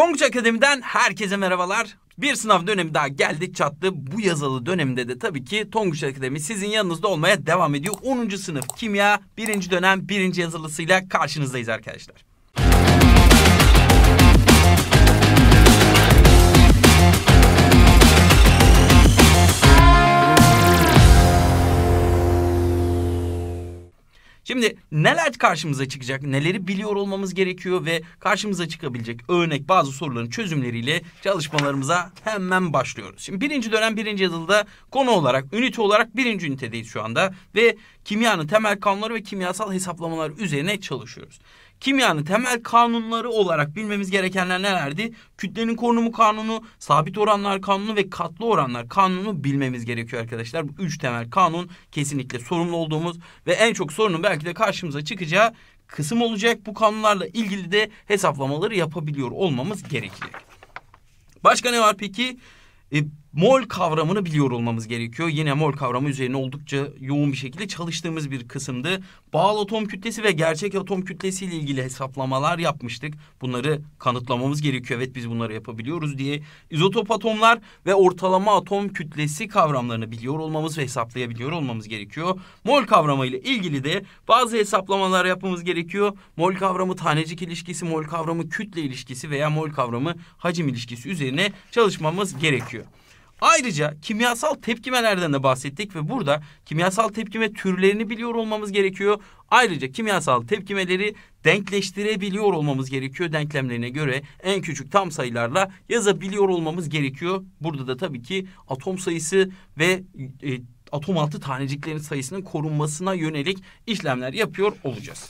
Tonguç Akademi'den herkese merhabalar. Bir sınav dönemi daha geldi çattı. Bu yazılı dönemde de tabii ki Tonguç Akademi sizin yanınızda olmaya devam ediyor. 10. sınıf kimya 1. dönem 1. yazılısıyla karşınızdayız arkadaşlar. Şimdi neler karşımıza çıkacak? Neleri biliyor olmamız gerekiyor ve karşımıza çıkabilecek örnek bazı soruların çözümleriyle çalışmalarımıza hemen başlıyoruz. Şimdi birinci dönem birinci yılda konu olarak, ünite olarak birinci ünitedeyiz şu anda ve kimyanın temel kanunları ve kimyasal hesaplamalar üzerine çalışıyoruz. Kimyanın temel kanunları olarak bilmemiz gerekenler nelerdi? Kütlenin korunumu kanunu, sabit oranlar kanunu ve katlı oranlar kanunu bilmemiz gerekiyor arkadaşlar. Bu üç temel kanun kesinlikle sorumlu olduğumuz ve en çok sorunun belki de karşımıza çıkacağı kısım olacak. Bu kanunlarla ilgili de hesaplamaları yapabiliyor olmamız gerekecek. Başka ne var peki? E, Mol kavramını biliyor olmamız gerekiyor. Yine mol kavramı üzerine oldukça yoğun bir şekilde çalıştığımız bir kısımdı. Bağlı atom kütlesi ve gerçek atom kütlesi ile ilgili hesaplamalar yapmıştık. Bunları kanıtlamamız gerekiyor. Evet biz bunları yapabiliyoruz diye. İzotop atomlar ve ortalama atom kütlesi kavramlarını biliyor olmamız ve hesaplayabiliyor olmamız gerekiyor. Mol kavramı ile ilgili de bazı hesaplamalar yapmamız gerekiyor. Mol kavramı tanecik ilişkisi, mol kavramı kütle ilişkisi veya mol kavramı hacim ilişkisi üzerine çalışmamız gerekiyor. Ayrıca kimyasal tepkimelerden de bahsettik ve burada kimyasal tepkime türlerini biliyor olmamız gerekiyor. Ayrıca kimyasal tepkimeleri denkleştirebiliyor olmamız gerekiyor. Denklemlerine göre en küçük tam sayılarla yazabiliyor olmamız gerekiyor. Burada da tabii ki atom sayısı ve e, atom altı taneciklerin sayısının korunmasına yönelik işlemler yapıyor olacağız.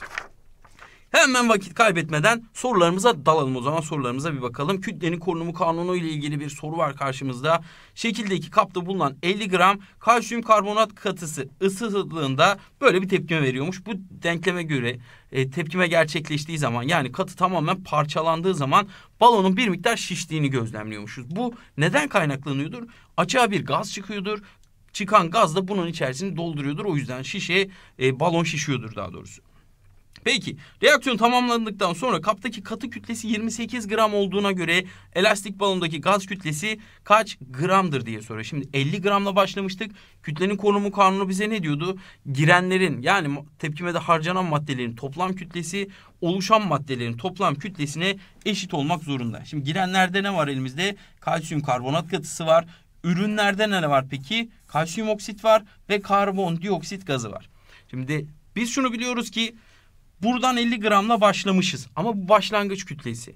Hemen vakit kaybetmeden sorularımıza dalalım o zaman sorularımıza bir bakalım. Kütlenin korunumu kanunu ile ilgili bir soru var karşımızda. Şekildeki kapta bulunan 50 gram kalsiyum karbonat katısı ısıtıldığında böyle bir tepkime veriyormuş. Bu denkleme göre e, tepkime gerçekleştiği zaman yani katı tamamen parçalandığı zaman balonun bir miktar şiştiğini gözlemliyormuşuz. Bu neden kaynaklanıyordur? Açığa bir gaz çıkıyordur çıkan gaz da bunun içerisini dolduruyordur. O yüzden şişe e, balon şişiyordur daha doğrusu. Peki reaksiyon tamamlandıktan sonra kaptaki katı kütlesi 28 gram olduğuna göre elastik balondaki gaz kütlesi kaç gramdır diye soruyor. Şimdi 50 gramla başlamıştık. Kütlenin konumu kanunu bize ne diyordu? Girenlerin yani tepkimede harcanan maddelerin toplam kütlesi oluşan maddelerin toplam kütlesine eşit olmak zorunda. Şimdi girenlerde ne var elimizde? Kalsiyum karbonat katısı var. Ürünlerde ne var peki? Kalsiyum oksit var ve karbon dioksit gazı var. Şimdi biz şunu biliyoruz ki Buradan 50 gramla başlamışız. Ama bu başlangıç kütlesi.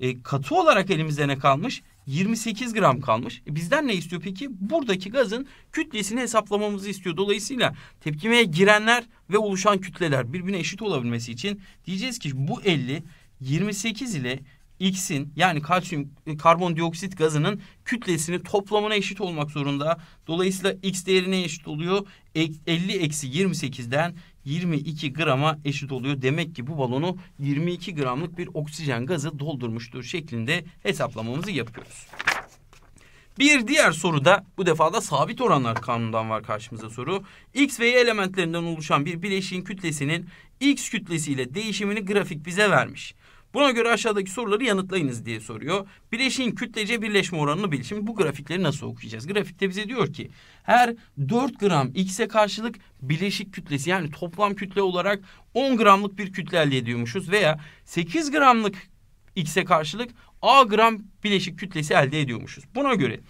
E, katı olarak elimizde ne kalmış? 28 gram kalmış. E, bizden ne istiyor peki? Buradaki gazın kütlesini hesaplamamızı istiyor. Dolayısıyla tepkimeye girenler ve oluşan kütleler birbirine eşit olabilmesi için diyeceğiz ki bu 50 28 ile X'in yani kalsiyum e, karbondioksit gazının kütlesini toplamına eşit olmak zorunda. Dolayısıyla X değerine eşit oluyor. 50 e, eksi 28'den 22 grama eşit oluyor. Demek ki bu balonu 22 gramlık bir oksijen gazı doldurmuştur şeklinde hesaplamamızı yapıyoruz. Bir diğer soru da bu defa da sabit oranlar kanunundan var karşımıza soru. X ve Y elementlerinden oluşan bir bileşiğin kütlesinin X kütlesiyle değişimini grafik bize vermiş. Buna göre aşağıdaki soruları yanıtlayınız diye soruyor. Bileşiğin kütlece birleşme oranını bil. Şimdi bu grafikleri nasıl okuyacağız? Grafikte bize diyor ki her 4 gram x'e karşılık bileşik kütlesi yani toplam kütle olarak 10 gramlık bir kütle elde ediyormuşuz veya 8 gramlık x'e karşılık a gram bileşik kütlesi elde ediyormuşuz. Buna göre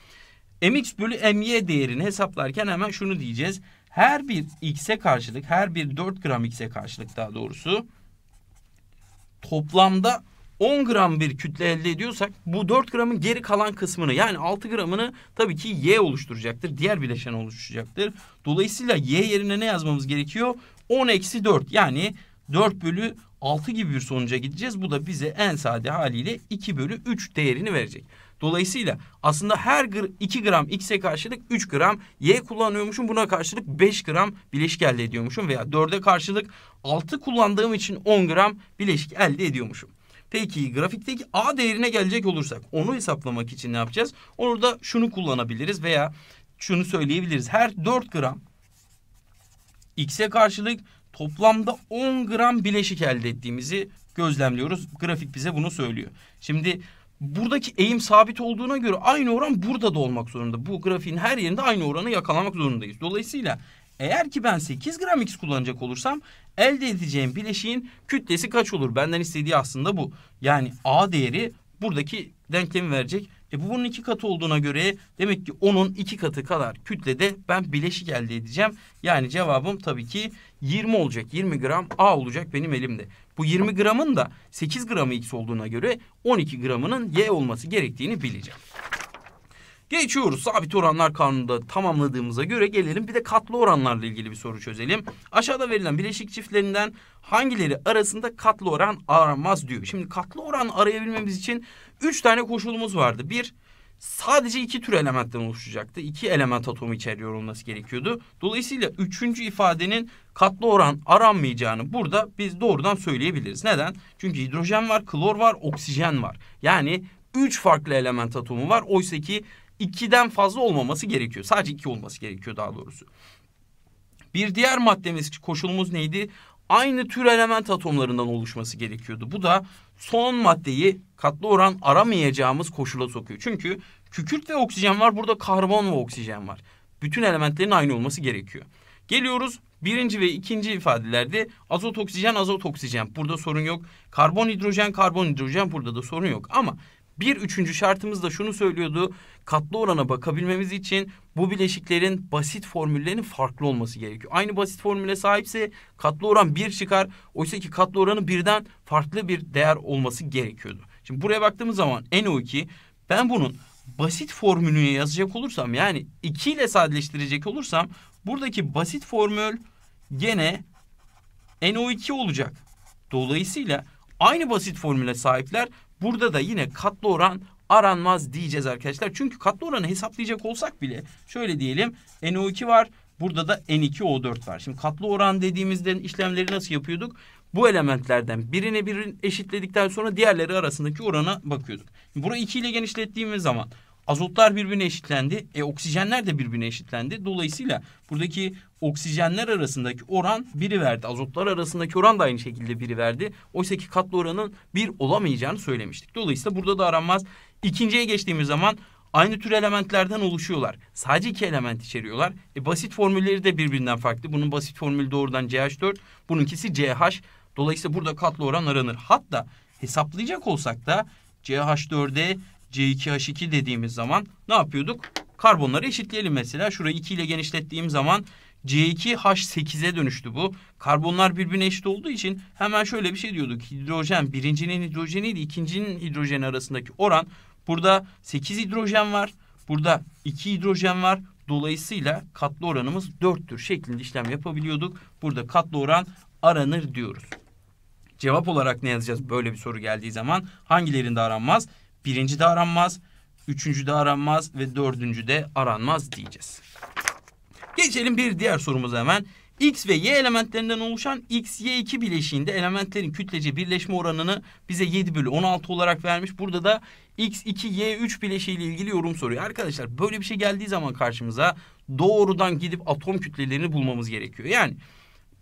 mx bölü my değerini hesaplarken hemen şunu diyeceğiz. Her bir x'e karşılık, her bir 4 gram x'e karşılık daha doğrusu toplamda 10 gram bir kütle elde ediyorsak bu 4 gramın geri kalan kısmını yani 6 gramını tabii ki Y oluşturacaktır. Diğer bileşen oluşacaktır. Dolayısıyla Y yerine ne yazmamız gerekiyor? 10 eksi 4 yani 4 bölü 6 gibi bir sonuca gideceğiz. Bu da bize en sade haliyle 2 bölü 3 değerini verecek. Dolayısıyla aslında her 2 gram X'e karşılık 3 gram Y kullanıyormuşum. Buna karşılık 5 gram bileşik elde ediyormuşum veya 4'e karşılık 6 kullandığım için 10 gram bileşik elde ediyormuşum. Peki grafikteki A değerine gelecek olursak onu hesaplamak için ne yapacağız? Orada şunu kullanabiliriz veya şunu söyleyebiliriz. Her 4 gram X'e karşılık toplamda 10 gram bileşik elde ettiğimizi gözlemliyoruz. Grafik bize bunu söylüyor. Şimdi buradaki eğim sabit olduğuna göre aynı oran burada da olmak zorunda. Bu grafiğin her yerinde aynı oranı yakalamak zorundayız. Dolayısıyla eğer ki ben 8 gram x kullanacak olursam elde edeceğim bileşiğin kütlesi kaç olur? Benden istediği aslında bu. Yani A değeri buradaki denklemi verecek. E bu bunun iki katı olduğuna göre demek ki onun iki katı kadar kütlede ben bileşik elde edeceğim. Yani cevabım tabii ki 20 olacak. 20 gram A olacak benim elimde. Bu 20 gramın da 8 gramı X olduğuna göre 12 gramının Y olması gerektiğini bileceğim. Geçiyoruz. Sabit oranlar kanununda tamamladığımıza göre gelelim bir de katlı oranlarla ilgili bir soru çözelim. Aşağıda verilen bileşik çiftlerinden hangileri arasında katlı oran aranmaz diyor. Şimdi katlı oran arayabilmemiz için 3 tane koşulumuz vardı. Bir, sadece iki tür elementten oluşacaktı. İki element atomu içeriyor olması gerekiyordu. Dolayısıyla üçüncü ifadenin katlı oran aranmayacağını burada biz doğrudan söyleyebiliriz. Neden? Çünkü hidrojen var, klor var, oksijen var. Yani üç farklı element atomu var. Oysa ki ikiden fazla olmaması gerekiyor. Sadece iki olması gerekiyor daha doğrusu. Bir diğer maddemiz koşulumuz neydi? Aynı tür element atomlarından oluşması gerekiyordu. Bu da son maddeyi katlı oran aramayacağımız koşula sokuyor. Çünkü kükürt ve oksijen var burada karbon ve oksijen var. Bütün elementlerin aynı olması gerekiyor. Geliyoruz birinci ve ikinci ifadelerde azot oksijen azot oksijen burada sorun yok. Karbon hidrojen karbon hidrojen burada da sorun yok. Ama bir üçüncü şartımız da şunu söylüyordu. Katlı orana bakabilmemiz için bu bileşiklerin basit formüllerinin farklı olması gerekiyor. Aynı basit formüle sahipse katlı oran bir çıkar. Oysa ki katlı oranı birden farklı bir değer olması gerekiyordu. Şimdi buraya baktığımız zaman NO2 ben bunun basit formülünü yazacak olursam yani 2 ile sadeleştirecek olursam buradaki basit formül gene NO2 olacak. Dolayısıyla aynı basit formüle sahipler Burada da yine katlı oran aranmaz diyeceğiz arkadaşlar. Çünkü katlı oranı hesaplayacak olsak bile şöyle diyelim NO2 var. Burada da N2O4 var. Şimdi katlı oran dediğimizde işlemleri nasıl yapıyorduk? Bu elementlerden birine birini eşitledikten sonra diğerleri arasındaki orana bakıyorduk. Burayı 2 ile genişlettiğimiz zaman Azotlar birbirine eşitlendi. E oksijenler de birbirine eşitlendi. Dolayısıyla buradaki oksijenler arasındaki oran biri verdi. Azotlar arasındaki oran da aynı şekilde biri verdi. Oysa ki katlı oranın bir olamayacağını söylemiştik. Dolayısıyla burada da aranmaz. İkinciye geçtiğimiz zaman aynı tür elementlerden oluşuyorlar. Sadece iki element içeriyorlar. E, basit formülleri de birbirinden farklı. Bunun basit formülü doğrudan CH4, bununkisi CH. Dolayısıyla burada katlı oran aranır. Hatta hesaplayacak olsak da CH4'e C2H2 dediğimiz zaman ne yapıyorduk? Karbonları eşitleyelim mesela. Şurayı 2 ile genişlettiğim zaman C2H8'e dönüştü bu. Karbonlar birbirine eşit olduğu için hemen şöyle bir şey diyorduk. Hidrojen birincinin hidrojeniyle ikincinin hidrojeni arasındaki oran burada 8 hidrojen var. Burada 2 hidrojen var. Dolayısıyla katlı oranımız 4'tür şeklinde işlem yapabiliyorduk. Burada katlı oran aranır diyoruz. Cevap olarak ne yazacağız böyle bir soru geldiği zaman? Hangilerinde aranmaz? birinci de aranmaz, üçüncü de aranmaz ve dördüncü de aranmaz diyeceğiz. Geçelim bir diğer sorumuza hemen. X ve Y elementlerinden oluşan X-Y2 bileşiğinde elementlerin kütlece birleşme oranını bize 7 bölü 16 olarak vermiş. Burada da X2-Y3 bileşiğiyle ilgili yorum soruyor. Arkadaşlar böyle bir şey geldiği zaman karşımıza doğrudan gidip atom kütlelerini bulmamız gerekiyor. Yani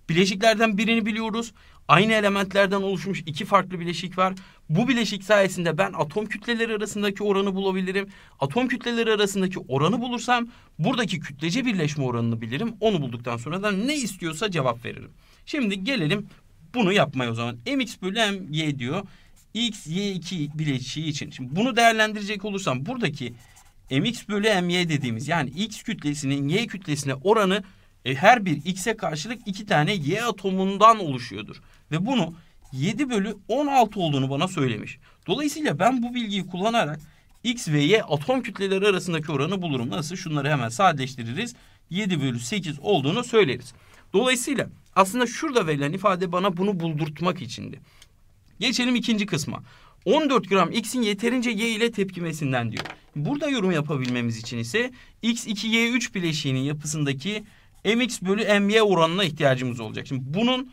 bileşiklerden birini biliyoruz. Aynı elementlerden oluşmuş iki farklı bileşik var. Bu bileşik sayesinde ben atom kütleleri arasındaki oranı bulabilirim. Atom kütleleri arasındaki oranı bulursam buradaki kütlece birleşme oranını bilirim. Onu bulduktan sonra da ne istiyorsa cevap veririm. Şimdi gelelim bunu yapmaya o zaman. mx bölü my diyor. x, y2 bileşiği için. Şimdi bunu değerlendirecek olursam buradaki mx bölü my dediğimiz yani x kütlesinin y kütlesine oranı e, her bir x'e karşılık iki tane y atomundan oluşuyordur. Ve bunu 7 bölü 16 olduğunu bana söylemiş. Dolayısıyla ben bu bilgiyi kullanarak x ve y atom kütleleri arasındaki oranı bulurum. Nasıl? Şunları hemen sadeleştiririz. 7 bölü 8 olduğunu söyleriz. Dolayısıyla aslında şurada verilen ifade bana bunu buldurtmak içindi. Geçelim ikinci kısma. 14 gram x'in yeterince y ile tepkimesinden diyor. Burada yorum yapabilmemiz için ise x2y3 bileşiğinin yapısındaki mx bölü my oranına ihtiyacımız olacak. Şimdi bunun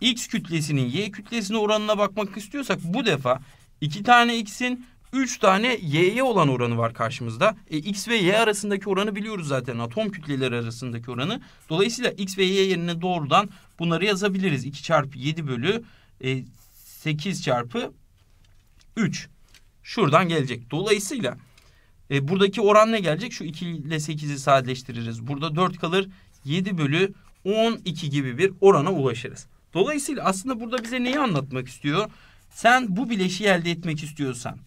x kütlesinin y kütlesine oranına bakmak istiyorsak bu defa iki tane x'in 3 tane y'ye olan oranı var karşımızda. E, x ve y arasındaki oranı biliyoruz zaten. Atom kütleleri arasındaki oranı. Dolayısıyla x ve y yerine doğrudan bunları yazabiliriz. 2 çarpı 7 bölü e, 8 çarpı 3. Şuradan gelecek. Dolayısıyla e, buradaki oran ne gelecek? Şu 2 ile 8'i sadeleştiririz. Burada 4 kalır. 7 bölü 12 gibi bir orana ulaşırız. Dolayısıyla aslında burada bize neyi anlatmak istiyor? Sen bu bileşiği elde etmek istiyorsan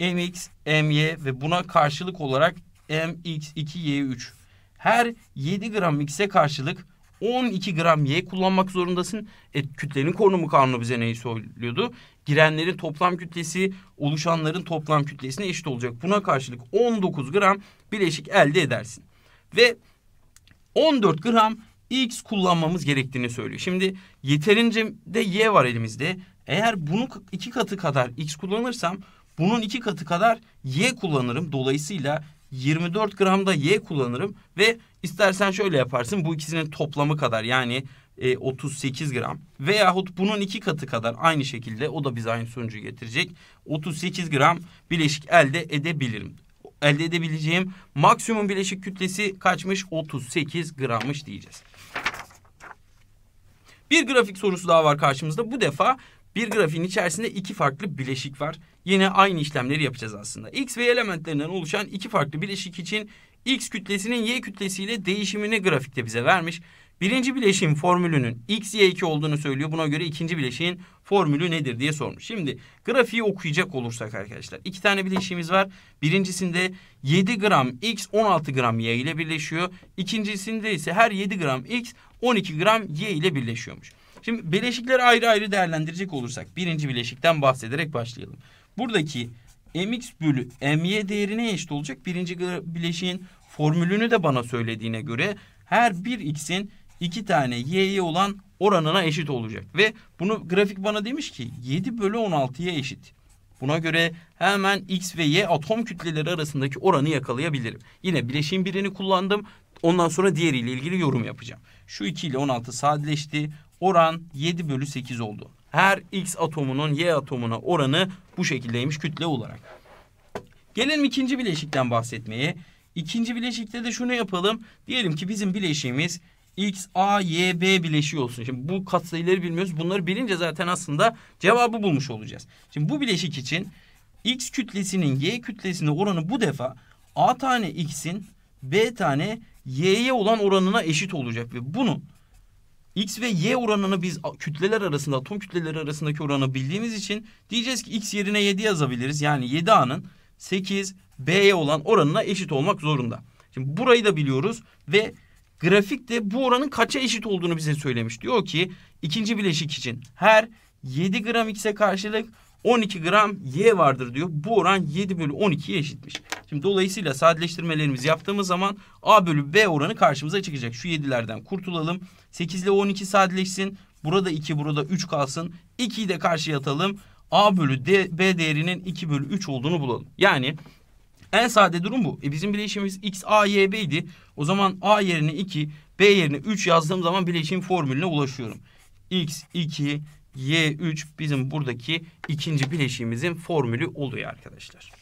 mx, my ve buna karşılık olarak mx, 2y, 3. Her 7 gram x'e karşılık 12 gram Y kullanmak zorundasın. E, kütlenin mu kanunu bize neyi söylüyordu? Girenlerin toplam kütlesi oluşanların toplam kütlesine eşit olacak. Buna karşılık 19 gram bileşik elde edersin. Ve 14 gram X kullanmamız gerektiğini söylüyor. Şimdi yeterince de Y var elimizde. Eğer bunu iki katı kadar X kullanırsam bunun iki katı kadar Y kullanırım. Dolayısıyla 24 gram da Y kullanırım ve İstersen şöyle yaparsın bu ikisinin toplamı kadar yani e, 38 gram veyahut bunun iki katı kadar aynı şekilde o da bize aynı sonucu getirecek. 38 gram bileşik elde edebilirim. Elde edebileceğim maksimum bileşik kütlesi kaçmış? 38 grammış diyeceğiz. Bir grafik sorusu daha var karşımızda. Bu defa bir grafiğin içerisinde iki farklı bileşik var. Yine aynı işlemleri yapacağız aslında. X ve Y elementlerinden oluşan iki farklı bileşik için X kütlesinin Y kütlesiyle değişimini grafikte bize vermiş. Birinci bileşim formülünün X, Y2 olduğunu söylüyor. Buna göre ikinci bileşiğin formülü nedir diye sormuş. Şimdi grafiği okuyacak olursak arkadaşlar. iki tane bileşiğimiz var. Birincisinde 7 gram X 16 gram Y ile birleşiyor. İkincisinde ise her 7 gram X 12 gram Y ile birleşiyormuş. Şimdi bileşikleri ayrı ayrı değerlendirecek olursak birinci bileşikten bahsederek başlayalım. Buradaki mx bölü my değerine eşit olacak. Birinci bileşiğin formülünü de bana söylediğine göre her bir x'in iki tane y'ye olan oranına eşit olacak. Ve bunu grafik bana demiş ki 7 bölü 16'ya eşit. Buna göre hemen X ve Y atom kütleleri arasındaki oranı yakalayabilirim. Yine bileşim birini kullandım. Ondan sonra diğeriyle ilgili yorum yapacağım. Şu 2 ile 16 sadeleşti. Oran 7 bölü 8 oldu. Her X atomunun Y atomuna oranı bu şekildeymiş kütle olarak. Gelelim ikinci bileşikten bahsetmeye. İkinci bileşikte de şunu yapalım. Diyelim ki bizim bileşiğimiz X, A, Y, B bileşiği olsun. Şimdi bu katsayıları bilmiyoruz. Bunları bilince zaten aslında cevabı bulmuş olacağız. Şimdi bu bileşik için X kütlesinin Y kütlesine oranı bu defa A tane X'in B tane Y'ye olan oranına eşit olacak. Ve bunu X ve Y oranını biz kütleler arasında, atom kütleleri arasındaki oranı bildiğimiz için diyeceğiz ki X yerine 7 yazabiliriz. Yani 7A'nın 8 B'ye olan oranına eşit olmak zorunda. Şimdi burayı da biliyoruz ve grafik de bu oranın kaça eşit olduğunu bize söylemiş. Diyor ki ikinci bileşik için her 7 gram X'e karşılık 12 gram Y vardır diyor. Bu oran 7 bölü 12'ye eşitmiş. Şimdi dolayısıyla sadeleştirmelerimizi yaptığımız zaman A bölü B oranı karşımıza çıkacak. Şu 7'lerden kurtulalım. 8 ile 12 sadeleşsin. Burada 2 burada 3 kalsın. 2'yi de karşıya atalım. A bölü D, B değerinin 2 bölü 3 olduğunu bulalım. Yani en sade durum bu. E bizim bileşimimiz X, A, Y, B idi. O zaman A yerine 2, B yerine 3 yazdığım zaman bileşim formülüne ulaşıyorum. X, 2, Y3 bizim buradaki ikinci bileşimimizin formülü oluyor arkadaşlar.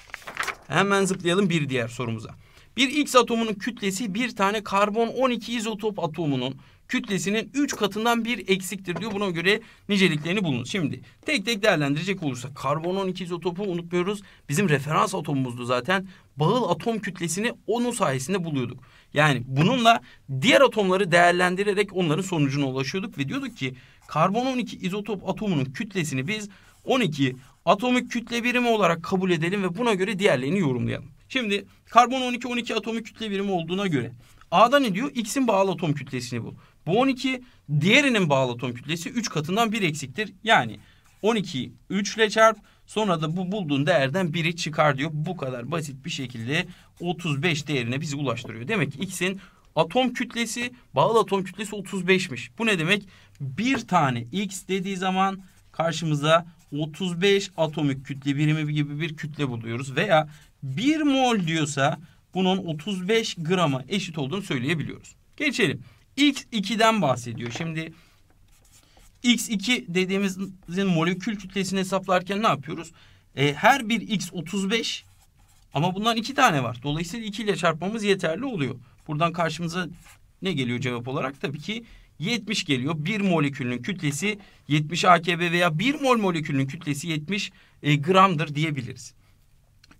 Hemen zıplayalım bir diğer sorumuza. Bir X atomunun kütlesi bir tane karbon 12 izotop atomunun kütlesinin 3 katından bir eksiktir diyor. Buna göre niceliklerini bulun. Şimdi tek tek değerlendirecek olursak karbon 12 izotopu unutmuyoruz. Bizim referans atomumuzdu zaten. Bağıl atom kütlesini onun sayesinde buluyorduk. Yani bununla diğer atomları değerlendirerek onların sonucuna ulaşıyorduk ve diyorduk ki karbon 12 izotop atomunun kütlesini biz 12 atomik kütle birimi olarak kabul edelim ve buna göre diğerlerini yorumlayalım. Şimdi karbon 12 12 atomik kütle birimi olduğuna göre A'da ne diyor? X'in bağlı atom kütlesini bul. Bu 12 diğerinin bağlı atom kütlesi 3 katından 1 eksiktir. Yani 12'yi 3 ile çarp sonra da bu bulduğun değerden 1'i çıkar diyor. Bu kadar basit bir şekilde 35 değerine bizi ulaştırıyor. Demek ki X'in atom kütlesi bağlı atom kütlesi 35'miş. Bu ne demek? Bir tane X dediği zaman karşımıza 35 atomik kütle birimi gibi bir kütle buluyoruz. Veya 1 mol diyorsa bunun 35 grama eşit olduğunu söyleyebiliyoruz. Geçelim. X2'den bahsediyor. Şimdi X2 dediğimizin molekül kütlesini hesaplarken ne yapıyoruz? E, her bir X 35 ama bundan iki tane var. Dolayısıyla 2 ile çarpmamız yeterli oluyor. Buradan karşımıza ne geliyor cevap olarak? Tabii ki 70 geliyor. Bir molekülün kütlesi 70 AKB veya bir mol molekülün kütlesi 70 e, gramdır diyebiliriz.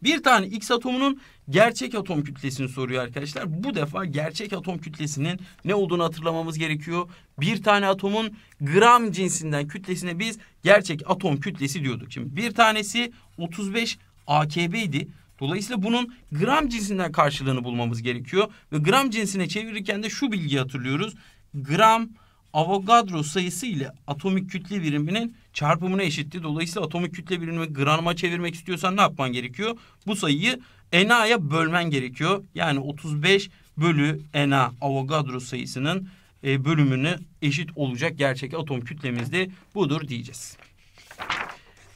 Bir tane X atomunun gerçek atom kütlesini soruyor arkadaşlar. Bu defa gerçek atom kütlesinin ne olduğunu hatırlamamız gerekiyor. Bir tane atomun gram cinsinden kütlesine biz gerçek atom kütlesi diyorduk. Şimdi bir tanesi 35 AKB idi. Dolayısıyla bunun gram cinsinden karşılığını bulmamız gerekiyor. Ve gram cinsine çevirirken de şu bilgiyi hatırlıyoruz gram Avogadro sayısı ile atomik kütle biriminin çarpımına eşitti. Dolayısıyla atomik kütle birimini grama çevirmek istiyorsan ne yapman gerekiyor? Bu sayıyı NA'ya bölmen gerekiyor. Yani 35 bölü NA Avogadro sayısının e, bölümünü eşit olacak gerçek atom kütlemiz de budur diyeceğiz.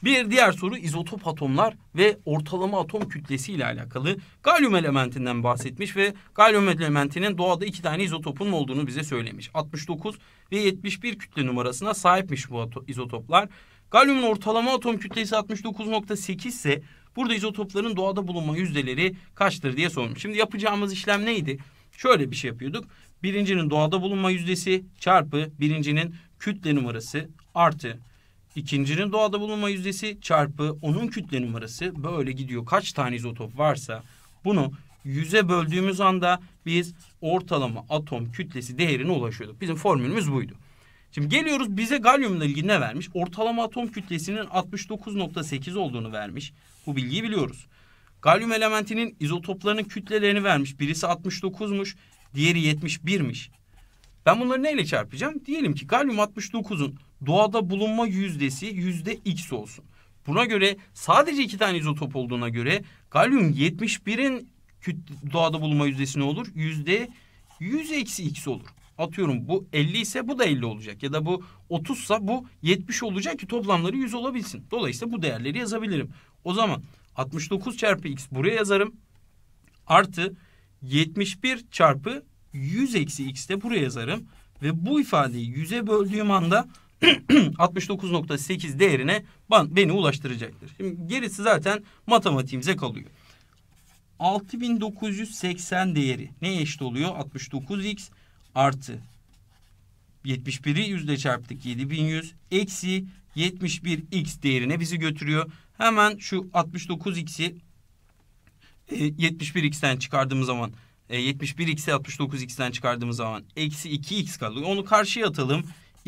Bir diğer soru izotop atomlar ve ortalama atom kütlesi ile alakalı. Galyum elementinden bahsetmiş ve galyum elementinin doğada iki tane izotopun olduğunu bize söylemiş. 69 ve 71 kütle numarasına sahipmiş bu izotoplar. Galyumun ortalama atom kütlesi 69.8 ise burada izotopların doğada bulunma yüzdeleri kaçtır diye sormuş. Şimdi yapacağımız işlem neydi? Şöyle bir şey yapıyorduk. Birincinin doğada bulunma yüzdesi çarpı birincinin kütle numarası artı İkincinin doğada bulunma yüzdesi çarpı onun kütle numarası böyle gidiyor. Kaç tane izotop varsa bunu yüze böldüğümüz anda biz ortalama atom kütlesi değerine ulaşıyorduk. Bizim formülümüz buydu. Şimdi geliyoruz bize galyumla ilgili ne vermiş? Ortalama atom kütlesinin 69.8 olduğunu vermiş. Bu bilgiyi biliyoruz. Galyum elementinin izotoplarının kütlelerini vermiş. Birisi 69'muş, diğeri 71'miş. Ben bunları neyle çarpacağım? Diyelim ki galyum 69'un doğada bulunma yüzdesi yüzde x olsun. Buna göre sadece iki tane izotop olduğuna göre galyum 71'in doğada bulunma yüzdesi ne olur? Yüzde 100 eksi x olur. Atıyorum bu 50 ise bu da 50 olacak. Ya da bu 30 ise bu 70 olacak ki toplamları 100 olabilsin. Dolayısıyla bu değerleri yazabilirim. O zaman 69 çarpı x buraya yazarım. Artı 71 çarpı 100 eksi x de buraya yazarım. Ve bu ifadeyi 100'e böldüğüm anda 69.8 değerine beni ulaştıracaktır. Şimdi gerisi zaten matematiğimize kalıyor. 6980 değeri ne eşit oluyor? 69x artı 71'i yüzde çarptık 7100 eksi 71x değerine bizi götürüyor. Hemen şu 69x'i 71x'ten e, çıkardığımız zaman 71x'i e, 69x'ten çıkardığımız zaman eksi 2x kalıyor. Onu karşıya atalım.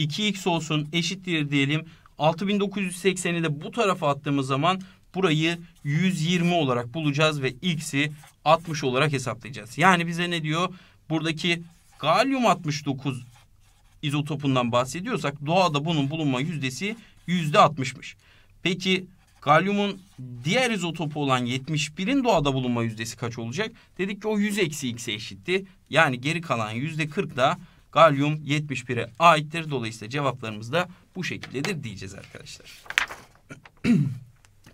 2x olsun eşittir diyelim. 6980'i de bu tarafa attığımız zaman burayı 120 olarak bulacağız ve x'i 60 olarak hesaplayacağız. Yani bize ne diyor? Buradaki galyum 69 izotopundan bahsediyorsak doğada bunun bulunma yüzdesi yüzde %60'mış. Peki galyumun diğer izotopu olan 71'in doğada bulunma yüzdesi kaç olacak? Dedik ki o 100 eksi x'e eşitti. Yani geri kalan yüzde %40 da Galyum 71'e aittir. Dolayısıyla cevaplarımız da bu şekildedir diyeceğiz arkadaşlar.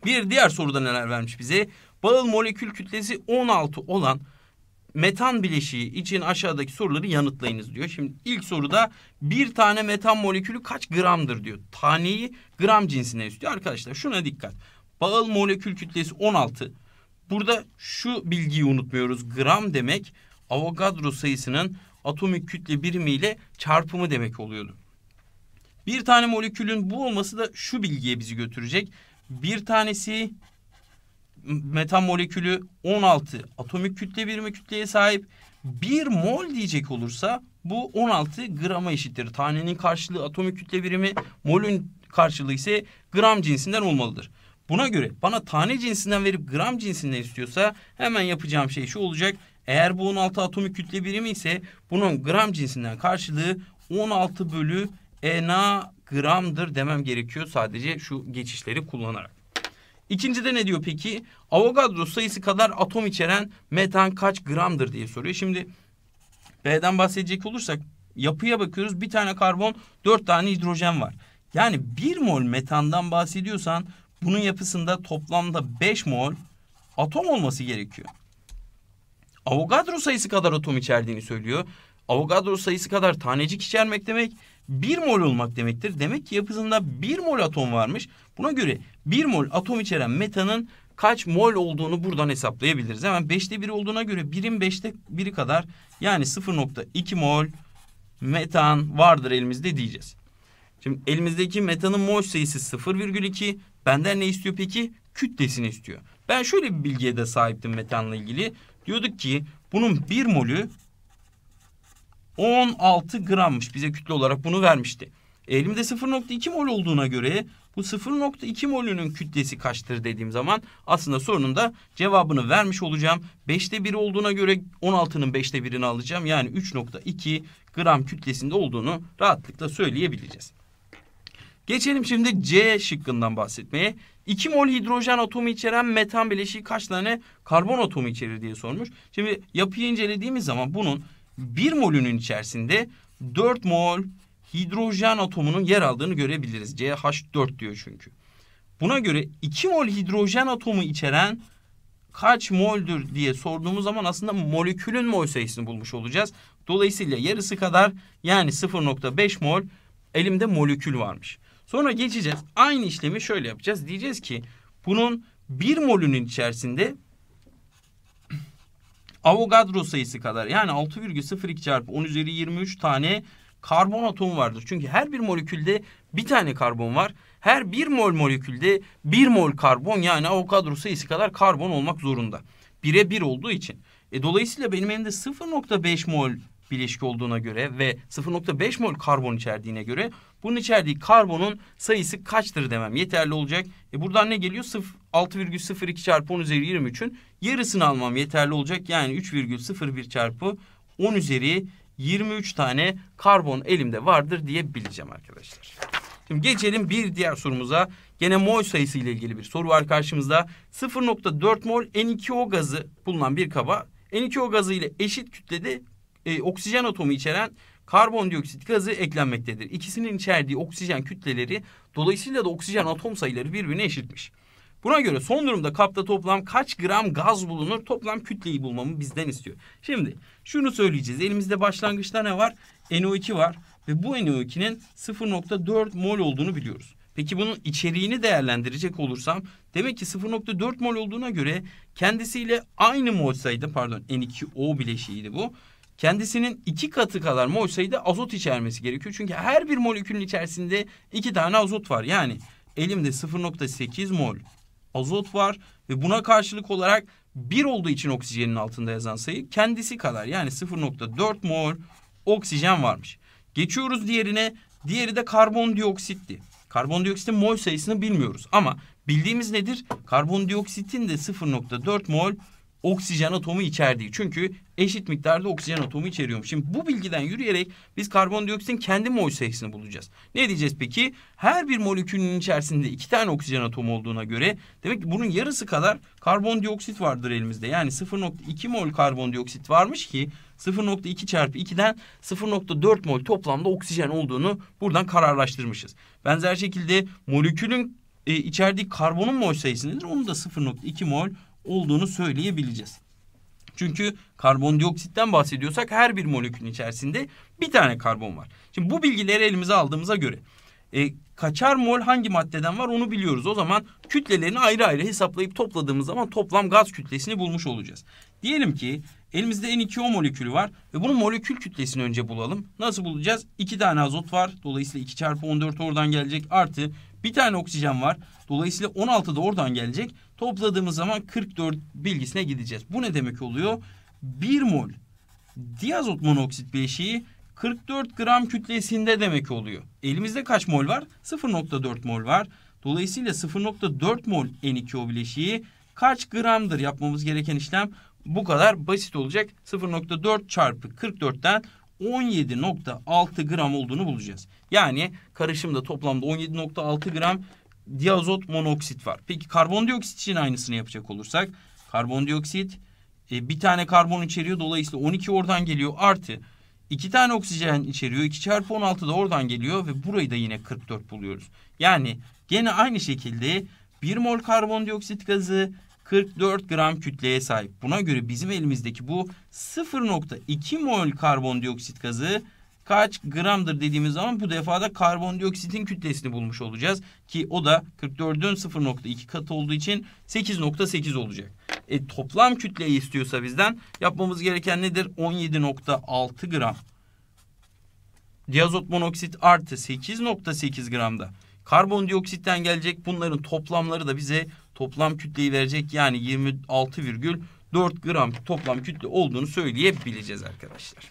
Bir diğer soruda neler vermiş bize? Bağıl molekül kütlesi 16 olan metan bileşiği için aşağıdaki soruları yanıtlayınız diyor. Şimdi ilk soruda bir tane metan molekülü kaç gramdır diyor. Taneyi gram cinsine istiyor. Arkadaşlar şuna dikkat. Bağıl molekül kütlesi 16. Burada şu bilgiyi unutmuyoruz. Gram demek Avogadro sayısının atomik kütle birimiyle çarpımı demek oluyordu. Bir tane molekülün bu olması da şu bilgiye bizi götürecek. Bir tanesi metan molekülü 16 atomik kütle birimi kütleye sahip. Bir mol diyecek olursa bu 16 grama eşittir. Tanenin karşılığı atomik kütle birimi, molün karşılığı ise gram cinsinden olmalıdır. Buna göre bana tane cinsinden verip gram cinsinden istiyorsa hemen yapacağım şey şu olacak. Eğer bu 16 atomik kütle birimi ise bunun gram cinsinden karşılığı 16 bölü ena gramdır demem gerekiyor sadece şu geçişleri kullanarak. İkinci de ne diyor peki? Avogadro sayısı kadar atom içeren metan kaç gramdır diye soruyor. Şimdi B'den bahsedecek olursak yapıya bakıyoruz. Bir tane karbon, dört tane hidrojen var. Yani bir mol metandan bahsediyorsan bunun yapısında toplamda beş mol atom olması gerekiyor. Avogadro sayısı kadar atom içerdiğini söylüyor. Avogadro sayısı kadar tanecik içermek demek bir mol olmak demektir. Demek ki yapısında bir mol atom varmış. Buna göre bir mol atom içeren metanın kaç mol olduğunu buradan hesaplayabiliriz. Hemen beşte biri olduğuna göre birin beşte biri kadar yani 0.2 mol metan vardır elimizde diyeceğiz. Şimdi elimizdeki metanın mol sayısı 0,2. Benden ne istiyor peki? Kütlesini istiyor. Ben şöyle bir bilgiye de sahiptim metanla ilgili. Diyorduk ki bunun bir molü 16 grammış. Bize kütle olarak bunu vermişti. E, elimde 0.2 mol olduğuna göre bu 0.2 molünün kütlesi kaçtır dediğim zaman aslında sorunun da cevabını vermiş olacağım. 5'te 1 olduğuna göre 16'nın 5'te 1'ini alacağım. Yani 3.2 gram kütlesinde olduğunu rahatlıkla söyleyebileceğiz. Geçelim şimdi C şıkkından bahsetmeye. 2 mol hidrojen atomu içeren metan bileşiği kaç tane karbon atomu içerir diye sormuş. Şimdi yapıyı incelediğimiz zaman bunun 1 molünün içerisinde 4 mol hidrojen atomunun yer aldığını görebiliriz. CH4 diyor çünkü. Buna göre 2 mol hidrojen atomu içeren kaç moldür diye sorduğumuz zaman aslında molekülün mol sayısını bulmuş olacağız. Dolayısıyla yarısı kadar yani 0.5 mol elimde molekül varmış. Sonra geçeceğiz. Aynı işlemi şöyle yapacağız. Diyeceğiz ki bunun bir molünün içerisinde Avogadro sayısı kadar yani 6,02 çarpı 10 üzeri 23 tane karbon atomu vardır. Çünkü her bir molekülde bir tane karbon var. Her bir mol molekülde bir mol karbon yani Avogadro sayısı kadar karbon olmak zorunda. Bire bir olduğu için. E, dolayısıyla benim elimde 0.5 mol bileşik olduğuna göre ve 0.5 mol karbon içerdiğine göre bunun içerdiği karbonun sayısı kaçtır demem yeterli olacak. E buradan ne geliyor? 6,02 çarpı 10 üzeri 23'ün yarısını almam yeterli olacak. Yani 3,01 çarpı 10 üzeri 23 tane karbon elimde vardır diyebileceğim arkadaşlar. Şimdi geçelim bir diğer sorumuza. Gene mol sayısı ile ilgili bir soru var karşımızda. 0.4 mol N2O gazı bulunan bir kaba N2O gazı ile eşit kütlede e, oksijen atomu içeren karbondioksit gazı eklenmektedir. İkisinin içerdiği oksijen kütleleri dolayısıyla da oksijen atom sayıları birbirine eşitmiş. Buna göre son durumda kapta toplam kaç gram gaz bulunur? Toplam kütleyi bulmamı bizden istiyor. Şimdi şunu söyleyeceğiz. Elimizde başlangıçta ne var? NO2 var ve bu NO2'nin 0.4 mol olduğunu biliyoruz. Peki bunun içeriğini değerlendirecek olursam demek ki 0.4 mol olduğuna göre kendisiyle aynı mol sayıda pardon N2O bileşiğiydi bu kendisinin iki katı kadar mol sayıda azot içermesi gerekiyor. Çünkü her bir molekülün içerisinde iki tane azot var. Yani elimde 0.8 mol azot var ve buna karşılık olarak bir olduğu için oksijenin altında yazan sayı kendisi kadar yani 0.4 mol oksijen varmış. Geçiyoruz diğerine. Diğeri de karbondioksitti. Karbondioksitin mol sayısını bilmiyoruz ama bildiğimiz nedir? Karbondioksitin de 0.4 mol oksijen atomu içerdiği. Çünkü eşit miktarda oksijen atomu içeriyorum. Şimdi bu bilgiden yürüyerek biz karbondioksitin kendi mol sayısını bulacağız. Ne diyeceğiz peki? Her bir molekülün içerisinde iki tane oksijen atomu olduğuna göre demek ki bunun yarısı kadar karbondioksit vardır elimizde. Yani 0.2 mol karbondioksit varmış ki 0.2 çarpı 2'den 0.4 mol toplamda oksijen olduğunu buradan kararlaştırmışız. Benzer şekilde molekülün e, içerdiği karbonun mol sayısı nedir? Onu da 0.2 mol olduğunu söyleyebileceğiz. Çünkü karbondioksitten bahsediyorsak her bir molekülün içerisinde bir tane karbon var. Şimdi bu bilgileri elimize aldığımıza göre e, kaçar mol hangi maddeden var onu biliyoruz. O zaman kütlelerini ayrı ayrı hesaplayıp topladığımız zaman toplam gaz kütlesini bulmuş olacağız. Diyelim ki elimizde N2O molekülü var ve bunun molekül kütlesini önce bulalım. Nasıl bulacağız? 2 tane azot var. Dolayısıyla 2 çarpı 14 oradan gelecek artı bir tane oksijen var. Dolayısıyla 16 da oradan gelecek. Topladığımız zaman 44 bilgisine gideceğiz. Bu ne demek oluyor? 1 mol diazot monoksit bileşiği 44 gram kütlesinde demek oluyor. Elimizde kaç mol var? 0.4 mol var. Dolayısıyla 0.4 mol N2O bileşiği kaç gramdır yapmamız gereken işlem? Bu kadar basit olacak. 0.4 çarpı 44'ten 17.6 gram olduğunu bulacağız. Yani karışımda toplamda 17.6 gram diazot monoksit var. Peki karbondioksit için aynısını yapacak olursak karbondioksit e, bir tane karbon içeriyor dolayısıyla 12 oradan geliyor artı iki tane oksijen içeriyor 2 çarpı 16 da oradan geliyor ve burayı da yine 44 buluyoruz. Yani gene aynı şekilde 1 mol karbondioksit gazı 44 gram kütleye sahip. Buna göre bizim elimizdeki bu 0.2 mol karbondioksit gazı kaç gramdır dediğimiz zaman bu defada karbondioksitin kütlesini bulmuş olacağız. Ki o da 44'ün 0.2 katı olduğu için 8.8 olacak. E, toplam kütleyi istiyorsa bizden yapmamız gereken nedir? 17.6 gram. Diazot monoksit artı 8.8 gramda karbondioksitten gelecek bunların toplamları da bize toplam kütleyi verecek yani 26,4 gram toplam kütle olduğunu söyleyebileceğiz arkadaşlar.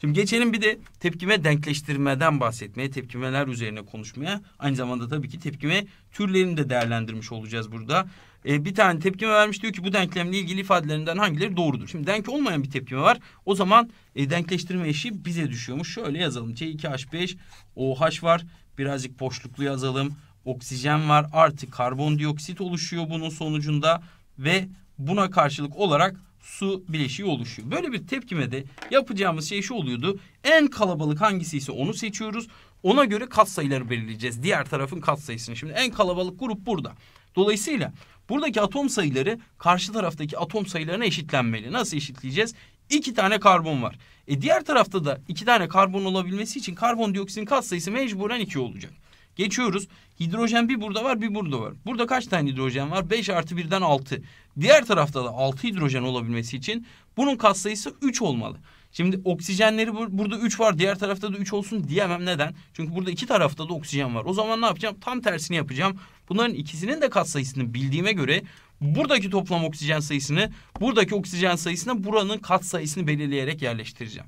Şimdi geçelim bir de tepkime denkleştirmeden bahsetmeye, tepkimeler üzerine konuşmaya. Aynı zamanda tabii ki tepkime türlerini de değerlendirmiş olacağız burada. Ee, bir tane tepkime vermiş diyor ki bu denklemle ilgili ifadelerinden hangileri doğrudur? Şimdi denk olmayan bir tepkime var. O zaman e, denkleştirme işi bize düşüyormuş. Şöyle yazalım. C2H5, OH var. Birazcık boşluklu yazalım oksijen var artı karbondioksit oluşuyor bunun sonucunda ve buna karşılık olarak su bileşiği oluşuyor. Böyle bir tepkimede yapacağımız şey şu oluyordu. En kalabalık hangisi ise onu seçiyoruz. Ona göre katsayıları belirleyeceğiz. Diğer tarafın katsayısını. Şimdi en kalabalık grup burada. Dolayısıyla buradaki atom sayıları karşı taraftaki atom sayılarına eşitlenmeli. Nasıl eşitleyeceğiz? İki tane karbon var. E diğer tarafta da iki tane karbon olabilmesi için karbondioksitin katsayısı mecburen iki olacak. Geçiyoruz. Hidrojen bir burada var bir burada var. Burada kaç tane hidrojen var? 5 artı 1'den 6. Diğer tarafta da 6 hidrojen olabilmesi için bunun katsayısı 3 olmalı. Şimdi oksijenleri bur burada 3 var diğer tarafta da 3 olsun diyemem neden? Çünkü burada iki tarafta da oksijen var. O zaman ne yapacağım? Tam tersini yapacağım. Bunların ikisinin de katsayısını bildiğime göre buradaki toplam oksijen sayısını buradaki oksijen sayısına buranın katsayısını belirleyerek yerleştireceğim.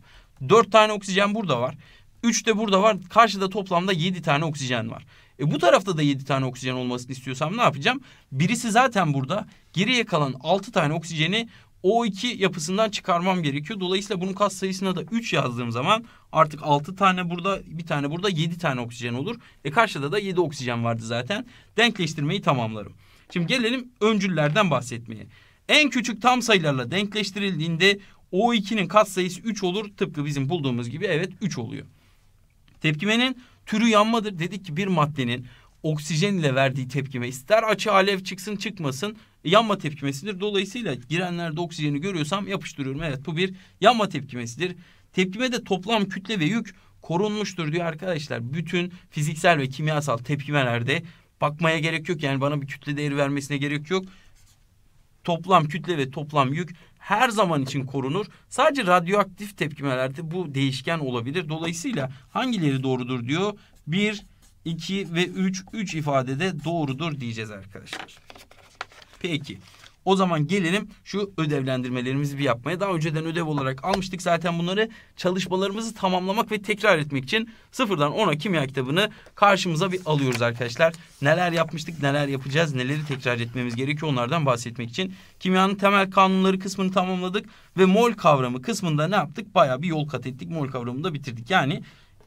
4 tane oksijen burada var. 3 de burada var. Karşıda toplamda 7 tane oksijen var. E bu tarafta da 7 tane oksijen olmasını istiyorsam ne yapacağım? Birisi zaten burada. Geriye kalan 6 tane oksijeni O2 yapısından çıkarmam gerekiyor. Dolayısıyla bunun kat sayısına da 3 yazdığım zaman artık 6 tane burada, bir tane burada 7 tane oksijen olur. E karşıda da 7 oksijen vardı zaten. Denkleştirmeyi tamamlarım. Şimdi gelelim öncüllerden bahsetmeye. En küçük tam sayılarla denkleştirildiğinde O2'nin katsayısı 3 olur. Tıpkı bizim bulduğumuz gibi evet 3 oluyor. Tepkimenin türü yanmadır. Dedik ki bir maddenin oksijen ile verdiği tepkime ister açı alev çıksın çıkmasın yanma tepkimesidir. Dolayısıyla girenlerde oksijeni görüyorsam yapıştırıyorum. Evet bu bir yanma tepkimesidir. Tepkimede toplam kütle ve yük korunmuştur diyor arkadaşlar. Bütün fiziksel ve kimyasal tepkimelerde bakmaya gerek yok. Yani bana bir kütle değeri vermesine gerek yok. Toplam kütle ve toplam yük her zaman için korunur. Sadece radyoaktif tepkimelerde bu değişken olabilir. Dolayısıyla hangileri doğrudur diyor. 1, 2 ve 3 üç ifadede doğrudur diyeceğiz arkadaşlar. Peki o zaman gelelim şu ödevlendirmelerimizi bir yapmaya. Daha önceden ödev olarak almıştık zaten bunları çalışmalarımızı tamamlamak ve tekrar etmek için sıfırdan ona kimya kitabını karşımıza bir alıyoruz arkadaşlar. Neler yapmıştık, neler yapacağız, neleri tekrar etmemiz gerekiyor onlardan bahsetmek için. Kimyanın temel kanunları kısmını tamamladık ve mol kavramı kısmında ne yaptık? Baya bir yol kat ettik. Mol kavramını da bitirdik. Yani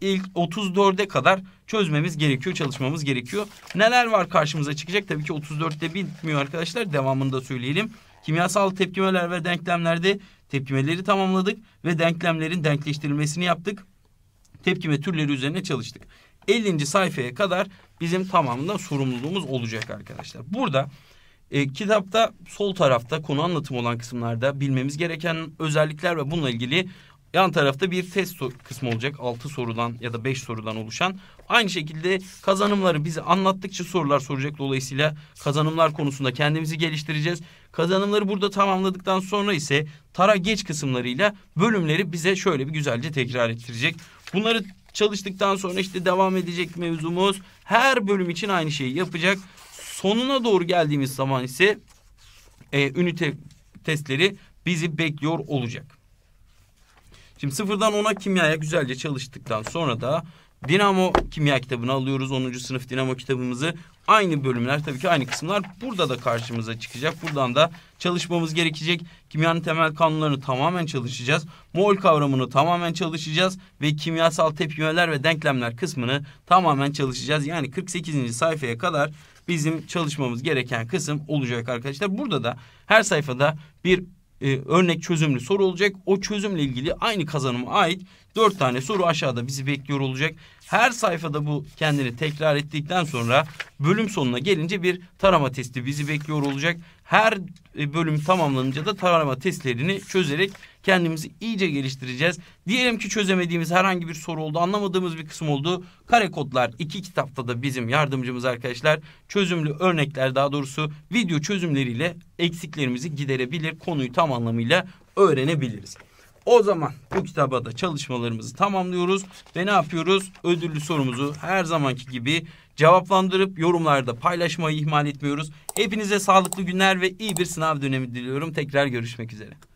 ilk 34'e kadar çözmemiz gerekiyor, çalışmamız gerekiyor. Neler var karşımıza çıkacak? Tabii ki 34'te bitmiyor arkadaşlar. Devamını da söyleyelim. Kimyasal tepkimeler ve denklemlerde tepkimeleri tamamladık ve denklemlerin denkleştirilmesini yaptık. Tepkime türleri üzerine çalıştık. 50. sayfaya kadar bizim tamamında sorumluluğumuz olacak arkadaşlar. Burada e, kitapta sol tarafta konu anlatım olan kısımlarda bilmemiz gereken özellikler ve bununla ilgili Yan tarafta bir test kısmı olacak. altı sorudan ya da beş sorudan oluşan. Aynı şekilde kazanımları bize anlattıkça sorular soracak. Dolayısıyla kazanımlar konusunda kendimizi geliştireceğiz. Kazanımları burada tamamladıktan sonra ise tara geç kısımlarıyla bölümleri bize şöyle bir güzelce tekrar ettirecek. Bunları çalıştıktan sonra işte devam edecek mevzumuz. Her bölüm için aynı şeyi yapacak. Sonuna doğru geldiğimiz zaman ise e, ünite testleri bizi bekliyor olacak. Şimdi sıfırdan ona kimyaya güzelce çalıştıktan sonra da Dinamo kimya kitabını alıyoruz. 10. sınıf Dinamo kitabımızı. Aynı bölümler tabii ki aynı kısımlar burada da karşımıza çıkacak. Buradan da çalışmamız gerekecek. Kimyanın temel kanunlarını tamamen çalışacağız. Mol kavramını tamamen çalışacağız. Ve kimyasal tepkimeler ve denklemler kısmını tamamen çalışacağız. Yani 48. sayfaya kadar bizim çalışmamız gereken kısım olacak arkadaşlar. Burada da her sayfada bir e, örnek çözümlü soru olacak. O çözümle ilgili aynı kazanıma ait dört tane soru aşağıda bizi bekliyor olacak. Her sayfada bu kendini tekrar ettikten sonra bölüm sonuna gelince bir tarama testi bizi bekliyor olacak. Her e, bölüm tamamlanınca da tarama testlerini çözerek kendimizi iyice geliştireceğiz. Diyelim ki çözemediğimiz herhangi bir soru oldu, anlamadığımız bir kısım oldu. Kare kodlar iki kitapta da bizim yardımcımız arkadaşlar. Çözümlü örnekler daha doğrusu video çözümleriyle eksiklerimizi giderebilir, konuyu tam anlamıyla öğrenebiliriz. O zaman bu kitaba da çalışmalarımızı tamamlıyoruz ve ne yapıyoruz? Ödüllü sorumuzu her zamanki gibi cevaplandırıp yorumlarda paylaşmayı ihmal etmiyoruz. Hepinize sağlıklı günler ve iyi bir sınav dönemi diliyorum. Tekrar görüşmek üzere.